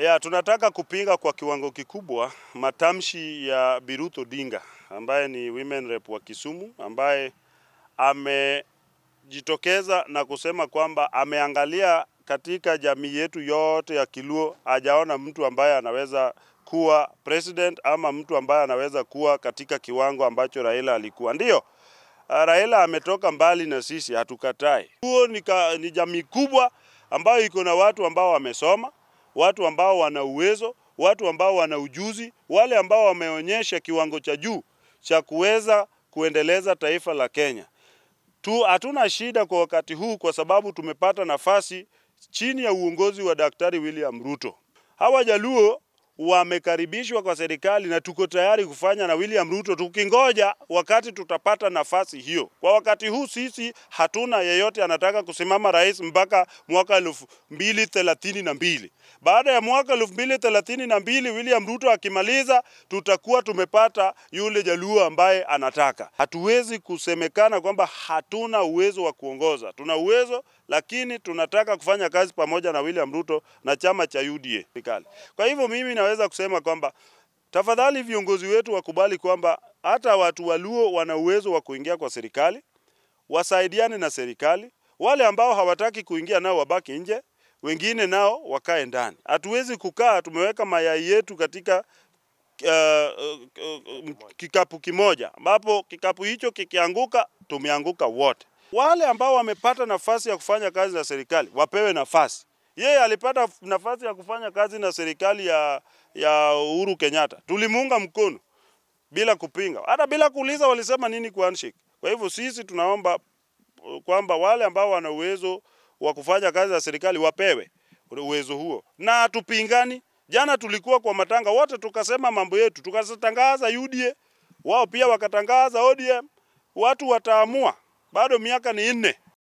Ya, tunataka kupinga kwa kiwango kikubwa matamshi ya Biruth Odinga ambaye ni women rep wa Kisumu ambaye amejitokeza na kusema kwamba ameangalia katika jamii yetu yote ya Kiluo, hajaona mtu ambaye anaweza kuwa president ama mtu ambaye anaweza kuwa katika kiwango ambacho Raila alikuwa. Ndiyo, Raila ametoka mbali na sisi, hatukatai. Huo ni, ni jamii kubwa ambayo iko na watu ambao wamesoma watu ambao wana uwezo, watu ambao wana ujuzi, wale ambao wameonyesha kiwango cha juu cha kuweza kuendeleza taifa la Kenya. Tu hatuna shida kwa wakati huu kwa sababu tumepata nafasi chini ya uongozi wa Daktari William Ruto. Hawa Jaluo wamekaribishwa kwa serikali na tuko tayari kufanya na William Ruto, tukingoja wakati tutapata nafasi hiyo. Kwa wakati huu sisi hatuna yeyote anataka kusimama rais mpaka mwaka elfu mbili thelathini na mbili. Baada ya mwaka elfu mbili thelathini na mbili William Ruto akimaliza, tutakuwa tumepata yule Jaluo ambaye anataka. Hatuwezi kusemekana kwamba hatuna uwezo wa kuongoza, tuna uwezo lakini tunataka kufanya kazi pamoja na William Ruto na chama cha UDA. Kwa hivyo mimi na tunaweza kusema kwamba tafadhali viongozi wetu wakubali kwamba hata watu waluo wana uwezo wa kuingia kwa serikali, wasaidiane na serikali. Wale ambao hawataki kuingia nao wabaki nje, wengine nao wakae ndani. Hatuwezi kukaa tumeweka mayai yetu katika uh, uh, uh, kikapu kimoja, ambapo kikapu hicho kikianguka, tumeanguka wote. Wale ambao wamepata nafasi ya kufanya kazi za serikali wapewe nafasi, yeye alipata nafasi ya kufanya kazi na serikali ya, ya Uhuru Kenyatta, tulimuunga mkono bila kupinga, hata bila kuuliza walisema nini kwa handshake. Kwa hivyo sisi tunaomba uh, kwamba wale ambao wana uwezo wa kufanya kazi za serikali wapewe uwezo huo, na tupingani. Jana tulikuwa kwa matanga wote, tukasema mambo yetu, tukatangaza UDA, wao pia wakatangaza ODM. Watu wataamua, bado miaka ni nne.